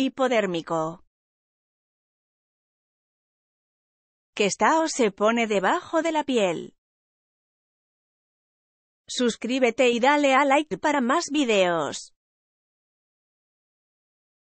hipodérmico. Que está o se pone debajo de la piel. Suscríbete y dale a like para más videos.